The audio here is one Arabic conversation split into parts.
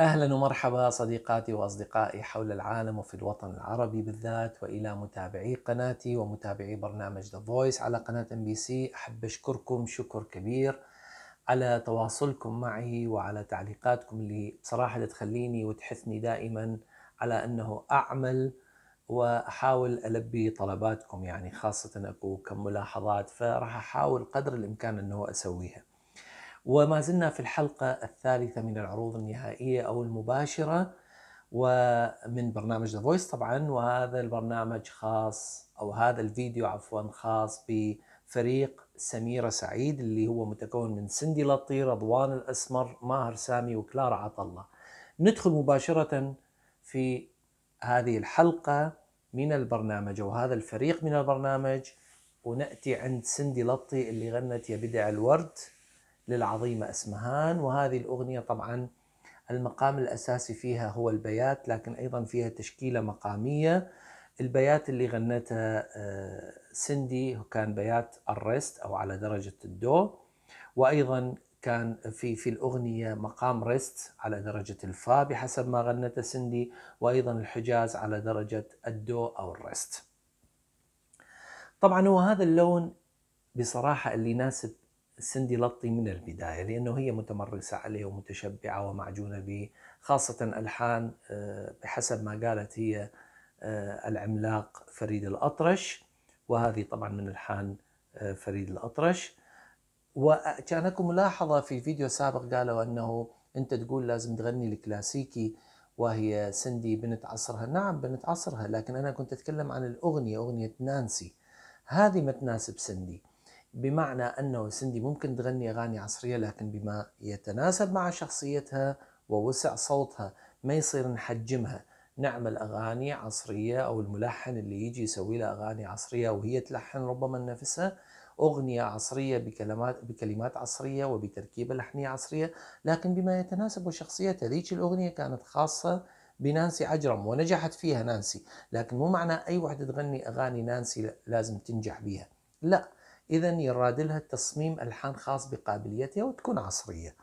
اهلا ومرحبا صديقاتي واصدقائي حول العالم وفي الوطن العربي بالذات والى متابعي قناتي ومتابعي برنامج ذا فويس على قناه ام بي سي احب اشكركم شكر كبير على تواصلكم معي وعلى تعليقاتكم اللي بصراحه تخليني وتحثني دائما على انه اعمل واحاول البي طلباتكم يعني خاصه اكو كم ملاحظات فراح احاول قدر الامكان انه اسويها. وما زلنا في الحلقة الثالثة من العروض النهائية أو المباشرة ومن برنامج ذا فويس طبعا وهذا البرنامج خاص أو هذا الفيديو عفوا خاص بفريق سميرة سعيد اللي هو متكون من سندي لطي رضوان الأسمر ماهر سامي وكلارا عطلة ندخل مباشرة في هذه الحلقة من البرنامج وهذا الفريق من البرنامج ونأتي عند سندي لطي اللي غنت يا بدع الورد للعظيمة اسمهان وهذه الأغنية طبعا المقام الأساسي فيها هو البيات لكن أيضا فيها تشكيلة مقامية البيات اللي غنتها آه، سندي كان بيات الريست أو على درجة الدو وأيضا كان في في الأغنية مقام ريست على درجة الفا بحسب ما غنته سندي وأيضا الحجاز على درجة الدو أو الريست طبعا هو هذا اللون بصراحة اللي يناسب السندي لطي من البداية لأنه هي متمرسة عليه ومتشبعة ومعجونة به خاصة ألحان آه، بحسب ما قالت هي آه، العملاق فريد الأطرش وهذه طبعا من ألحان آه، فريد الأطرش وكانكم ملاحظة في فيديو سابق قالوا أنه أنت تقول لازم تغني الكلاسيكي وهي سندي بنت عصرها نعم بنت عصرها لكن أنا كنت أتكلم عن الأغنية أغنية نانسي هذه ما تناسب سندي بمعنى أنه سندي ممكن تغني أغاني عصرية لكن بما يتناسب مع شخصيتها ووسع صوتها ما يصير نحجمها نعمل أغاني عصرية أو الملحن اللي يجي يسوي لها أغاني عصرية وهي تلحن ربما لنفسها أغنية عصرية بكلمات بكلمات عصرية وبتركيبة لحنية عصرية لكن بما يتناسب وشخصيتها هذه الأغنية كانت خاصة بنانسي عجرم ونجحت فيها نانسي لكن مو معنى أي واحدة تغني أغاني نانسي لازم تنجح بها لا إذا يراد لها تصميم ألحان خاص بقابليتها وتكون عصرية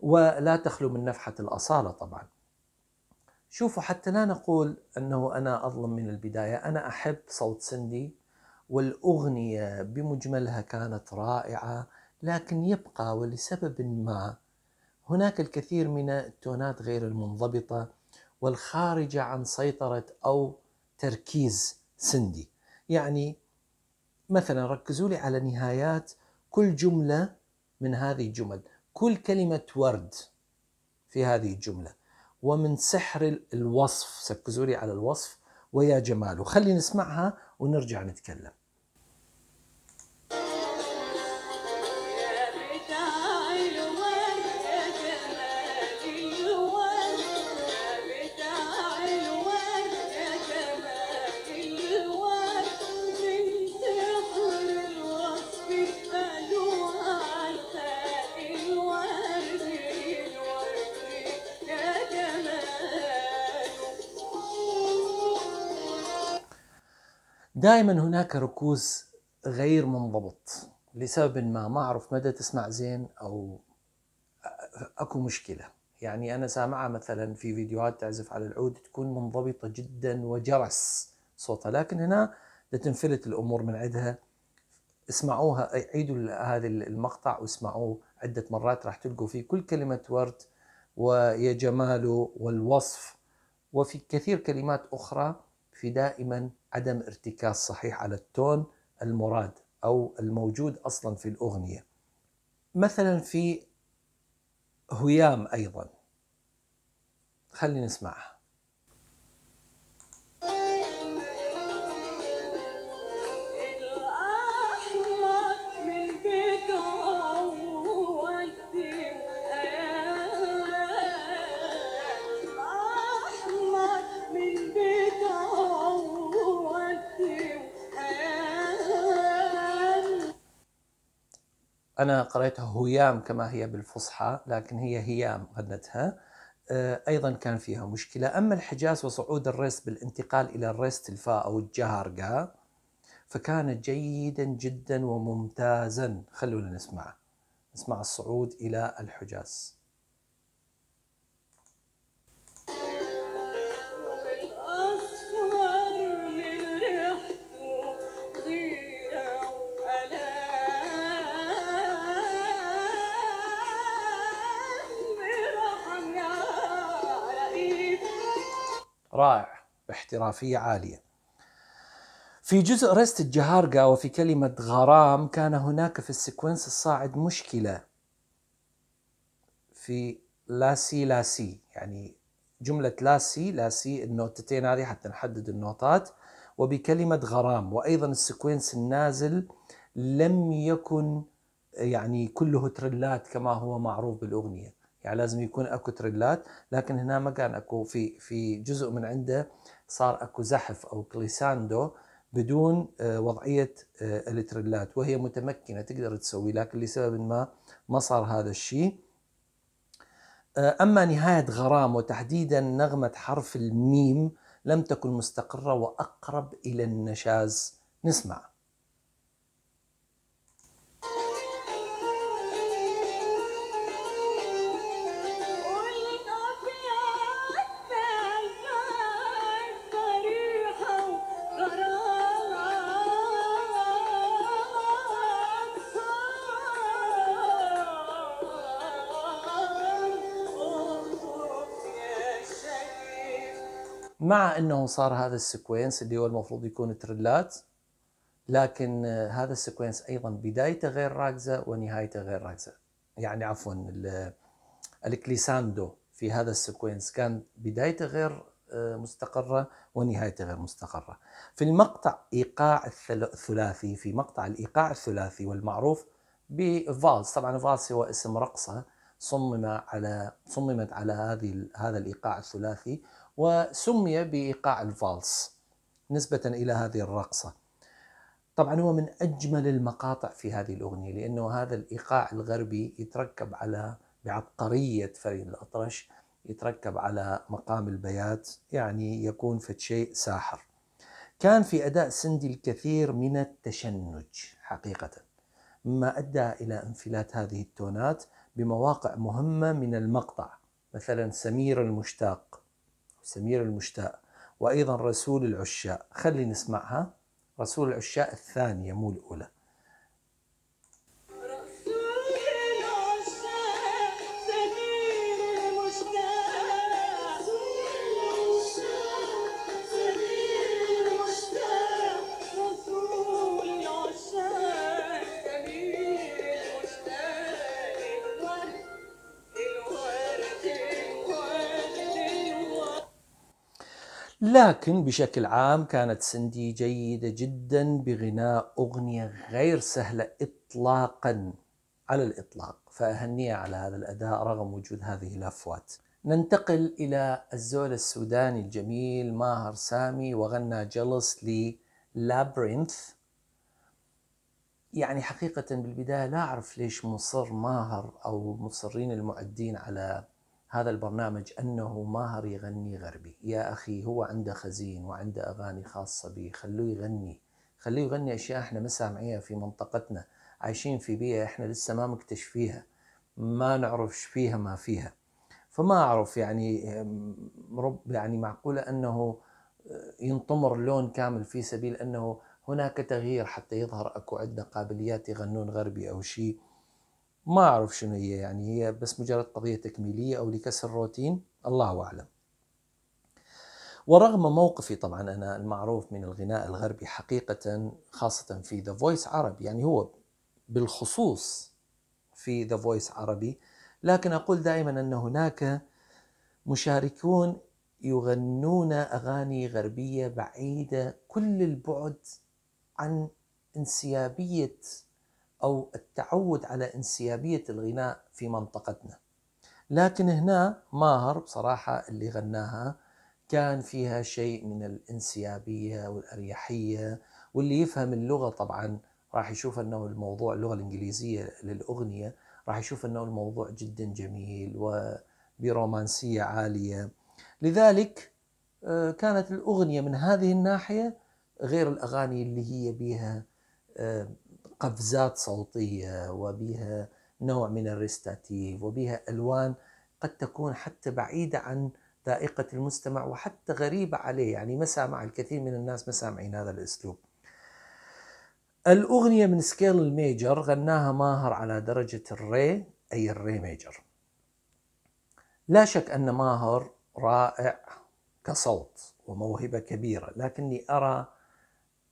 ولا تخلو من نفحة الأصالة طبعا شوفوا حتى لا نقول أنه أنا أظلم من البداية أنا أحب صوت سندي والأغنية بمجملها كانت رائعة لكن يبقى ولسبب ما هناك الكثير من التونات غير المنضبطة والخارجة عن سيطرة أو تركيز سندي يعني مثلا ركزوا لي على نهايات كل جملة من هذه الجمل كل كلمة ورد في هذه الجملة ومن سحر الوصف ركزوا لي على الوصف ويا جماله خلي نسمعها ونرجع نتكلم دائما هناك ركوز غير منضبط لسبب ما ما اعرف مدى تسمع زين او اكو مشكله يعني انا سامعها مثلا في فيديوهات تعزف على العود تكون منضبطه جدا وجرس صوتها لكن هنا تنفلت الامور من عندها اسمعوها عيدوا هذا المقطع واسمعوه عده مرات راح تلقوا فيه كل كلمه ورد ويا جماله والوصف وفي كثير كلمات اخرى في دائما عدم ارتكاز صحيح على التون المراد أو الموجود أصلا في الأغنية مثلا في هيام أيضا خلينا نسمعها أنا قرأتها هيام كما هي بالفصحى لكن هي هيام غنتها آه، أيضا كان فيها مشكلة أما الحجاز وصعود الرست بالانتقال إلى الرست الفاء أو الجهرقة فكانت جيدا جدا وممتازا خلونا نسمعه نسمع الصعود إلى الحجاز رائع باحترافية عالية في جزء رست الجهارقة وفي كلمة غرام كان هناك في السيكونس الصاعد مشكلة في لاسي لاسي يعني جملة لاسي لاسي النوتتين هذه حتى نحدد النوتات وبكلمة غرام وأيضا السيكونس النازل لم يكن يعني كله ترلات كما هو معروف بالأغنية يعني لازم يكون اكو تريلات لكن هنا ما كان اكو في في جزء من عنده صار اكو زحف او كليساندو بدون آه، وضعيه آه، التريلات وهي متمكنه تقدر تسوي لكن لسبب ما ما صار هذا الشيء آه، اما نهايه غرام وتحديدا نغمه حرف الميم لم تكن مستقره واقرب الى النشاز نسمع مع انه صار هذا السكوينس اللي هو المفروض يكون تريلات لكن آه، هذا السكوينس ايضا بدايته غير راكزه ونهايته غير راكزه يعني عفوا آه، الكليساندو في هذا السكوينس كان بدايته غير آه، مستقره ونهايته غير مستقره. في المقطع ايقاع الثلاثي في مقطع الايقاع الثلاثي والمعروف بفالس، طبعا فالس هو اسم رقصه صمم على صممت على هذه هذا الايقاع الثلاثي وسمي بايقاع الفالس نسبه الى هذه الرقصه. طبعا هو من اجمل المقاطع في هذه الاغنيه لانه هذا الايقاع الغربي يتركب على بعبقريه فريد الاطرش يتركب على مقام البيات يعني يكون فد شيء ساحر. كان في اداء سندي الكثير من التشنج حقيقه مما ادى الى انفلات هذه التونات بمواقع مهمه من المقطع مثلا سمير المشتاق سمير المشتاق وأيضا رسول العشاق خلي نسمعها رسول العشاق الثانية مو الأولى لكن بشكل عام كانت سندي جيدة جدا بغناء أغنية غير سهلة إطلاقا على الإطلاق فأهنيها على هذا الأداء رغم وجود هذه الأفوات ننتقل إلى الزول السوداني الجميل ماهر سامي وغنى جلس لابرينث يعني حقيقة بالبداية لا أعرف ليش مصر ماهر أو مصرين المعدين على هذا البرنامج أنه ماهر يغني غربي يا أخي هو عنده خزين وعنده أغاني خاصة به خلوه يغني خلوه يغني أشياء إحنا ما سامعيها في منطقتنا عايشين في بيئة إحنا لسه ما مكتشفيها ما نعرف فيها ما فيها فما أعرف يعني رب يعني معقولة أنه أه، ينطمر اللون كامل في سبيل أنه هناك تغيير حتى يظهر أكو عندنا قابليات يغنون غربي أو شيء ما أعرف شنو هي يعني هي بس مجرد قضية تكميلية أو لكسر روتين الله أعلم ورغم موقفي طبعا أنا المعروف من الغناء الغربي حقيقة خاصة في ذا فويس عربي يعني هو بالخصوص في ذا فويس عربي لكن أقول دائما أن هناك مشاركون يغنون أغاني غربية بعيدة كل البعد عن انسيابية أو التعود على انسيابية الغناء في منطقتنا لكن هنا ماهر بصراحة اللي غناها كان فيها شيء من الانسيابية والأريحية واللي يفهم اللغة طبعا راح يشوف أنه الموضوع اللغة الإنجليزية للأغنية راح يشوف أنه الموضوع جدا جميل وبرومانسية عالية لذلك آه، كانت الأغنية من هذه الناحية غير الأغاني اللي هي بها آه، قفزات صوتية وبها نوع من الريستاتيف وبها ألوان قد تكون حتى بعيدة عن ذائقة المستمع وحتى غريبة عليه يعني ما سامع الكثير من الناس ما سامعين هذا الأسلوب الأغنية من سكيل الميجر غناها ماهر على درجة الري أي الري ميجر لا شك أن ماهر رائع كصوت وموهبة كبيرة لكني أرى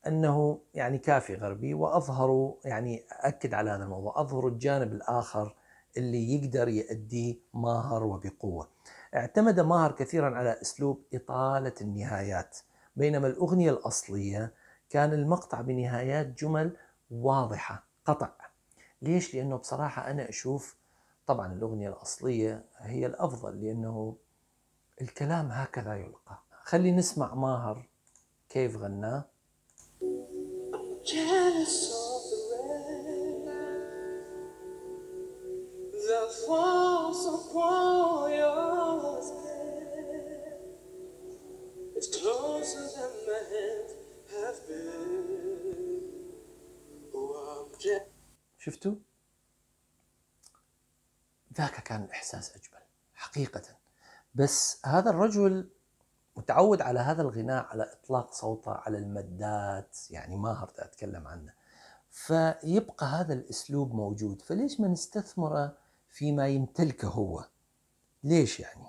انه يعني كافي غربي واظهروا يعني اكد على هذا الموضوع اظهروا الجانب الاخر اللي يقدر يؤدي ماهر وبقوه. اعتمد ماهر كثيرا على اسلوب اطاله النهايات بينما الاغنيه الاصليه كان المقطع بنهايات جمل واضحه قطع. ليش؟ لانه بصراحه انا اشوف طبعا الاغنيه الاصليه هي الافضل لانه الكلام هكذا يلقى. خلي نسمع ماهر كيف غناه شفتوا؟ ذاك كان الإحساس أجمل حقيقة بس هذا الرجل متعود على هذا الغناء على إطلاق صوته على المدات يعني ماهر أتكلم عنه فيبقى هذا الأسلوب موجود فليش ما نستثمره فيما يمتلكه هو ليش يعني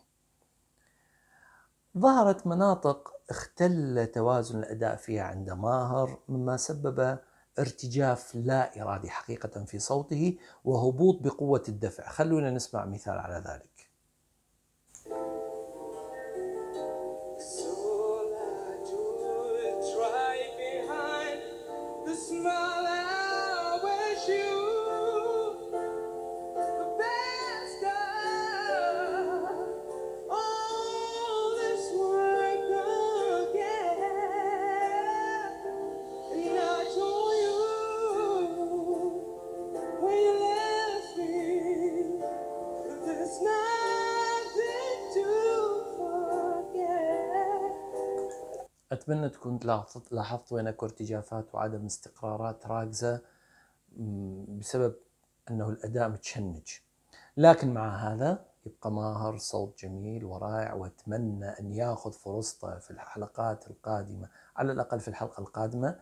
ظهرت مناطق اختل توازن الأداء فيها عند ماهر مما سبب ارتجاف لا إرادي حقيقة في صوته وهبوط بقوة الدفع خلونا نسمع مثال على ذلك أتمنى تكون لاحظت, لاحظت اكو ارتجافات وعدم استقرارات راكزة بسبب أنه الأداء متشنج لكن مع هذا يبقى ماهر صوت جميل ورائع وأتمنى أن ياخذ فرصته في الحلقات القادمة على الأقل في الحلقة القادمة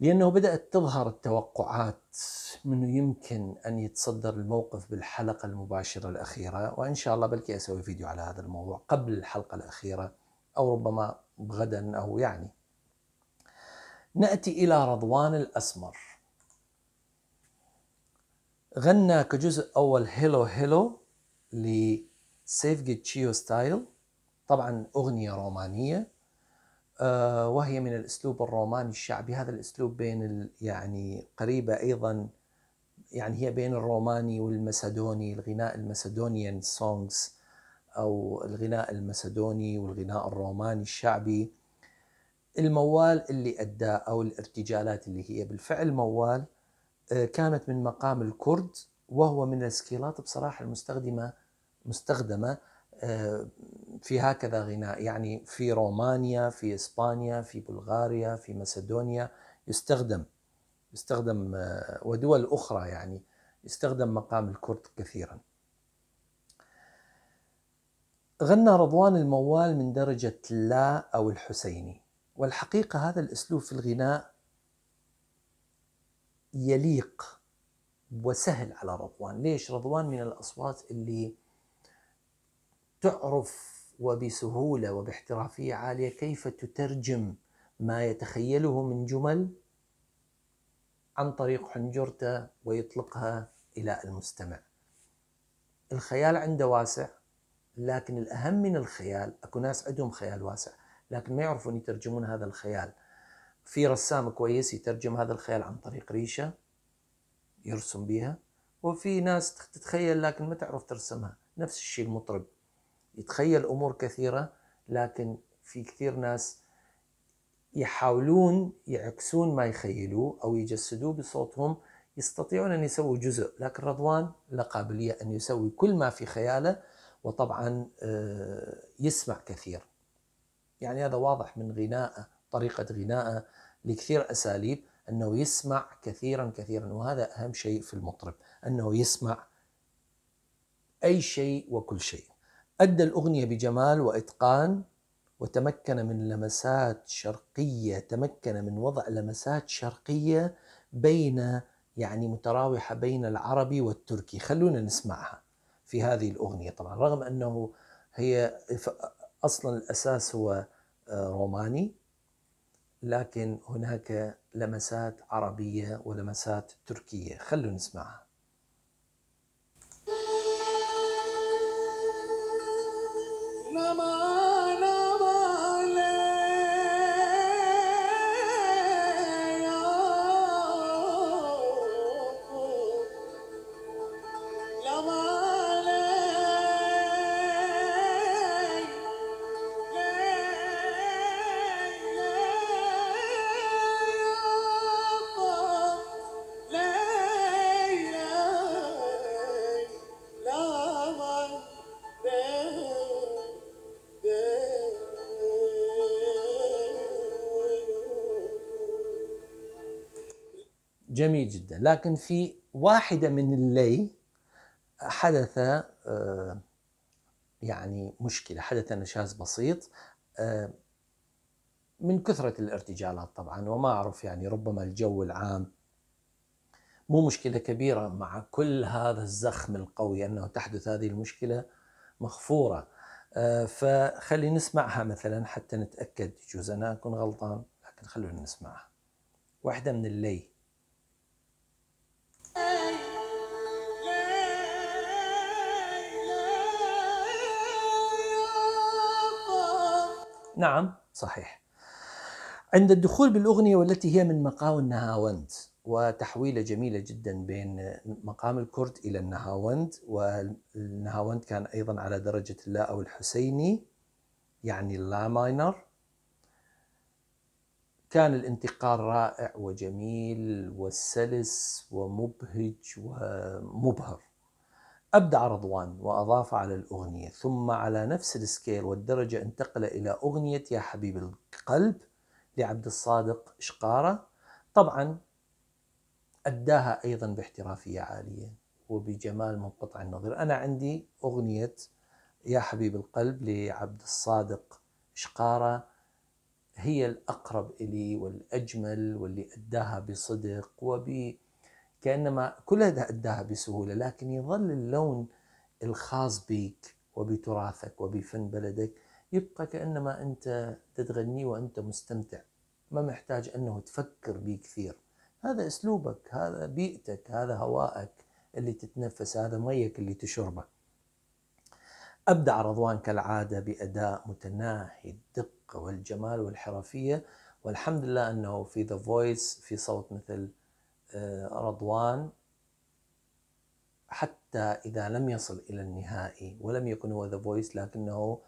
لأنه بدأت تظهر التوقعات منه يمكن أن يتصدر الموقف بالحلقة المباشرة الأخيرة وإن شاء الله بلكي أسوي فيديو على هذا الموضوع قبل الحلقة الأخيرة أو ربما غدا أو يعني نأتي إلى رضوان الأسمر غنى كجزء أول هيلو هيلو لسيف جيتشيو ستايل طبعا أغنية رومانية آه، وهي من الأسلوب الروماني الشعبي هذا الأسلوب بين يعني قريبة أيضا يعني هي بين الروماني والمسدوني الغناء المسدونيان سونغز أو الغناء المسدوني والغناء الروماني الشعبي الموال اللي أداه أو الارتجالات اللي هي بالفعل موال آه، كانت من مقام الكرد وهو من السكيلات بصراحة المستخدمة مستخدمة آه، في هكذا غناء يعني في رومانيا في إسبانيا في بلغاريا في مسدونيا يستخدم يستخدم آه، ودول أخرى يعني يستخدم مقام الكرد كثيراً غنى رضوان الموال من درجة لا أو الحسيني والحقيقة هذا الأسلوب في الغناء يليق وسهل على رضوان ليش رضوان من الأصوات اللي تعرف وبسهولة وباحترافية عالية كيف تترجم ما يتخيله من جمل عن طريق حنجرته ويطلقها إلى المستمع الخيال عنده واسع لكن الأهم من الخيال أكو ناس عندهم خيال واسع لكن ما يعرفون يترجمون هذا الخيال في رسام كويس يترجم هذا الخيال عن طريق ريشة يرسم بها وفي ناس تتخيل لكن ما تعرف ترسمها نفس الشيء المطرب يتخيل أمور كثيرة لكن في كثير ناس يحاولون يعكسون ما يخيلوه أو يجسدوه بصوتهم يستطيعون أن يسووا جزء لكن رضوان له قابلية أن يسوي كل ما في خياله وطبعا آه، يسمع كثير يعني هذا واضح من غنائه طريقة غنائه لكثير أساليب أنه يسمع كثيرا كثيرا وهذا أهم شيء في المطرب أنه يسمع أي شيء وكل شيء أدى الأغنية بجمال وإتقان وتمكن من لمسات شرقية تمكن من وضع لمسات شرقية بين يعني متراوحة بين العربي والتركي خلونا نسمعها في هذه الأغنية طبعا رغم أنه هي أصلا الأساس هو آه، روماني لكن هناك لمسات عربية ولمسات تركية خلونا نسمعها جميل جدا لكن في واحدة من الليل حدث آه، يعني مشكلة حدث نشاز بسيط آه، من كثرة الارتجالات طبعا وما أعرف يعني ربما الجو العام مو مشكلة كبيرة مع كل هذا الزخم القوي أنه تحدث هذه المشكلة مخفورة آه، فخلي نسمعها مثلا حتى نتأكد يجوز أنا أكون غلطان لكن خلونا نسمعها واحدة من الليل نعم صحيح عند الدخول بالأغنية والتي هي من مقام النهاوند وتحويلة جميلة جدا بين مقام الكرد إلى النهاوند والنهاوند كان أيضا على درجة اللا أو الحسيني يعني اللا ماينر كان الانتقال رائع وجميل وسلس ومبهج ومبهر أبدع رضوان وأضاف على الأغنية ثم على نفس السكيل والدرجة انتقل إلى أغنية يا حبيب القلب لعبد الصادق شقارة طبعا أداها أيضا باحترافية عالية وبجمال منقطع النظر أنا عندي أغنية يا حبيب القلب لعبد الصادق شقارة هي الأقرب إلي والأجمل واللي أداها بصدق وب كانما كل هذا اداها بسهوله لكن يظل اللون الخاص بك وبتراثك وبفن بلدك يبقى كانما انت تتغني وانت مستمتع ما محتاج انه تفكر به كثير هذا اسلوبك هذا بيئتك هذا هواءك اللي تتنفس هذا ميك اللي تشربه ابدع رضوان كالعاده باداء متناهي الدقه والجمال والحرفيه والحمد لله انه في ذا فويس في صوت مثل آه، رضوان حتى إذا لم يصل إلى النهائي ولم يكن هو ذا فويس لكنه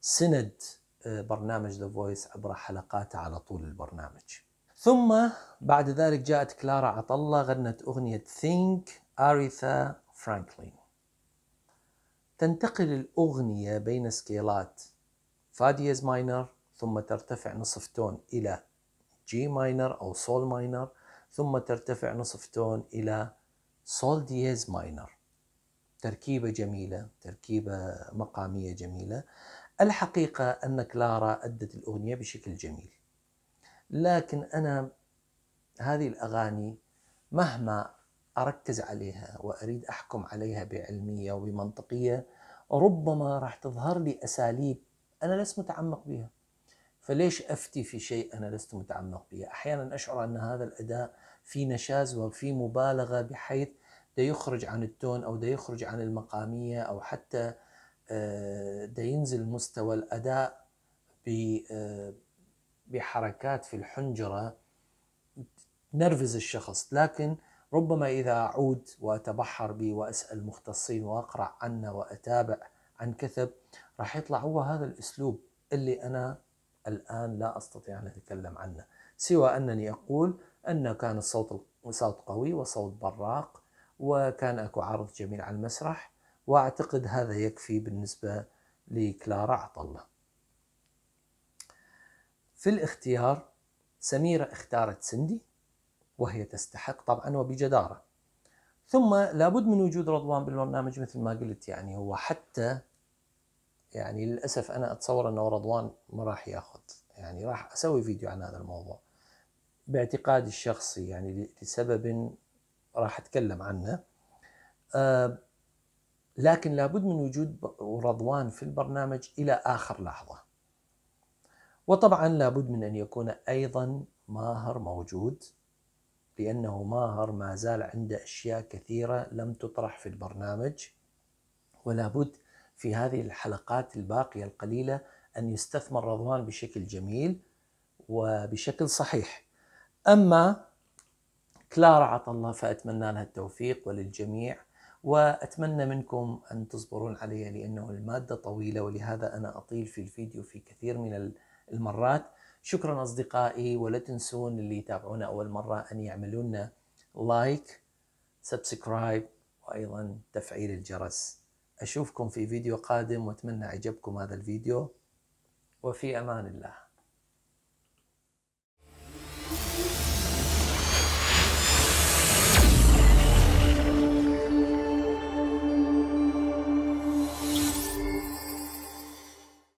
سند آه، برنامج ذا فويس عبر حلقاته على طول البرنامج ثم بعد ذلك جاءت كلارا عطلة غنت أغنية ثينك أريثا فرانكلين تنتقل الأغنية بين سكيلات فا ماينر ثم ترتفع نصف تون إلى جي ماينر أو سول ماينر ثم ترتفع نصف تون إلى سول دييز ماينر تركيبة جميلة تركيبة مقامية جميلة الحقيقة أن كلارا أدت الأغنية بشكل جميل لكن أنا هذه الأغاني مهما أركز عليها وأريد أحكم عليها بعلمية وبمنطقية ربما راح تظهر لي أساليب أنا لست متعمق بها فليش أفتي في شيء أنا لست متعمق به أحيانا أشعر أن هذا الأداء في نشاز وفي مبالغة بحيث ده يخرج عن التون أو ده يخرج عن المقامية أو حتى ده آه، ينزل مستوى الأداء آه، بحركات في الحنجرة تنرفز الشخص لكن ربما إذا أعود وأتبحر به وأسأل مختصين وأقرأ عنه وأتابع عن كثب راح يطلع هو هذا الأسلوب اللي أنا الآن لا أستطيع أن أتكلم عنه سوى أنني أقول أنه كان الصوت صوت قوي وصوت براق وكان أكو عرض جميل على المسرح وأعتقد هذا يكفي بالنسبة لكلارا عطلة في الاختيار سميرة اختارت سندي وهي تستحق طبعا وبجدارة ثم لابد من وجود رضوان بالبرنامج مثل ما قلت يعني هو حتى يعني للاسف انا اتصور انه رضوان ما راح ياخذ يعني راح اسوي فيديو عن هذا الموضوع باعتقادي الشخصي يعني لسبب راح اتكلم عنه أه لكن لابد من وجود رضوان في البرنامج الى اخر لحظه وطبعا لابد من ان يكون ايضا ماهر موجود لانه ماهر ما زال عنده اشياء كثيره لم تطرح في البرنامج ولابد في هذه الحلقات الباقية القليلة أن يستثمر رضوان بشكل جميل وبشكل صحيح أما كلارا عطا الله فأتمنى لها التوفيق وللجميع وأتمنى منكم أن تصبرون علي لأنه المادة طويلة ولهذا أنا أطيل في الفيديو في كثير من المرات شكرا أصدقائي ولا تنسون اللي يتابعونا أول مرة أن يعملون لايك سبسكرايب وأيضا تفعيل الجرس أشوفكم في فيديو قادم وأتمنى عجبكم هذا الفيديو وفي أمان الله